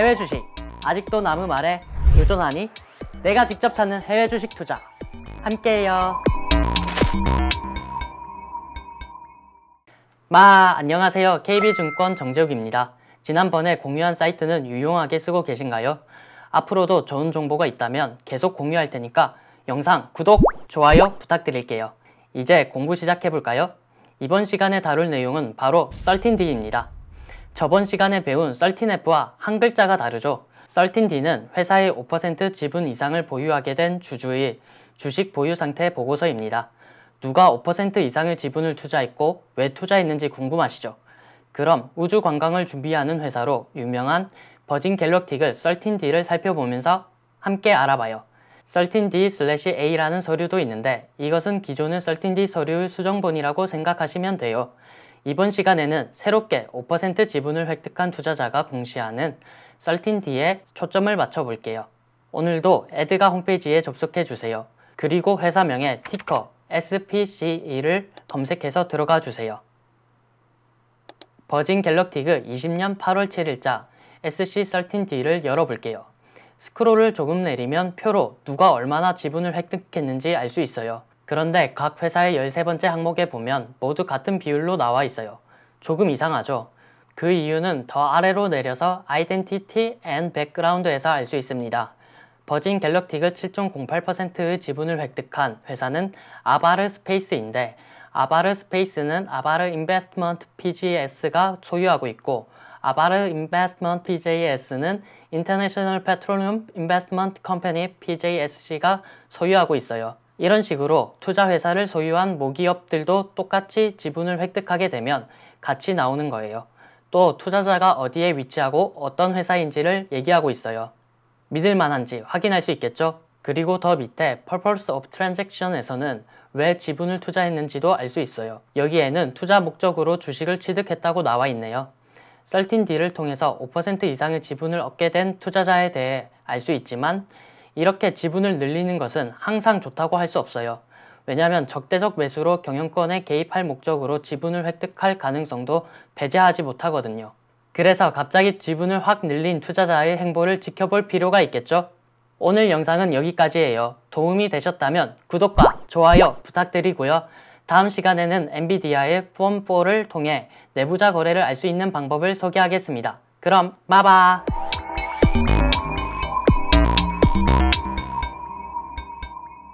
해외 주식 아직도 남음 말에 요전하니 내가 직접 찾는 해외 주식 투자 함께해요 마 안녕하세요 KB증권 정재욱입니다 지난번에 공유한 사이트는 유용하게 쓰고 계신가요? 앞으로도 좋은 정보가 있다면 계속 공유할 테니까 영상 구독, 좋아요 부탁드릴게요 이제 공부 시작해볼까요? 이번 시간에 다룰 내용은 바로 썰틴D입니다 저번 시간에 배운 13F와 한 글자가 다르죠. 13D는 회사의 5% 지분 이상을 보유하게 된 주주의 주식 보유 상태 보고서입니다. 누가 5% 이상의 지분을 투자했고 왜 투자했는지 궁금하시죠? 그럼 우주 관광을 준비하는 회사로 유명한 버진 갤럭틱의 13D를 살펴보면서 함께 알아봐요. 13D-A라는 서류도 있는데 이것은 기존의 13D 서류의 수정본이라고 생각하시면 돼요. 이번 시간에는 새롭게 5% 지분을 획득한 투자자가 공시하는 썰틴D에 초점을 맞춰볼게요. 오늘도 에드가 홈페이지에 접속해주세요. 그리고 회사명에 티커 SPCE를 검색해서 들어가 주세요. 버진 갤럭티그 20년 8월 7일자 SC13D를 열어볼게요. 스크롤을 조금 내리면 표로 누가 얼마나 지분을 획득했는지 알 수 있어요. 그런데 각 회사의 13번째 항목에 보면 모두 같은 비율로 나와 있어요. 조금 이상하죠? 그 이유는 더 아래로 내려서 Identity and Background에서 알 수 있습니다. 버진 갤럭틱의 7.08%의 지분을 획득한 회사는 아바르 스페이스인데 아바르 스페이스는 아바르 인베스트먼트 PGS가 소유하고 있고 아바르 인베스트먼트 PJS는 인터내셔널 페트롤륨 인베스트먼트 컴퍼니 PJSC가 소유하고 있어요. 이런 식으로 투자회사를 소유한 모기업들도 똑같이 지분을 획득하게 되면 같이 나오는 거예요. 또 투자자가 어디에 위치하고 어떤 회사인지를 얘기하고 있어요. 믿을 만한지 확인할 수 있겠죠? 그리고 더 밑에 Purpose of Transaction에서는 왜 지분을 투자했는지도 알 수 있어요. 여기에는 투자 목적으로 주식을 취득했다고 나와 있네요. 썰틴 D를 통해서 5% 이상의 지분을 얻게 된 투자자에 대해 알 수 있지만 이렇게 지분을 늘리는 것은 항상 좋다고 할 수 없어요. 왜냐하면 적대적 매수로 경영권에 개입할 목적으로 지분을 획득할 가능성도 배제하지 못하거든요. 그래서 갑자기 지분을 확 늘린 투자자의 행보를 지켜볼 필요가 있겠죠? 오늘 영상은 여기까지예요. 도움이 되셨다면 구독과 좋아요 부탁드리고요. 다음 시간에는 엔비디아의 폼4를 통해 내부자 거래를 알 수 있는 방법을 소개하겠습니다. 그럼 마바!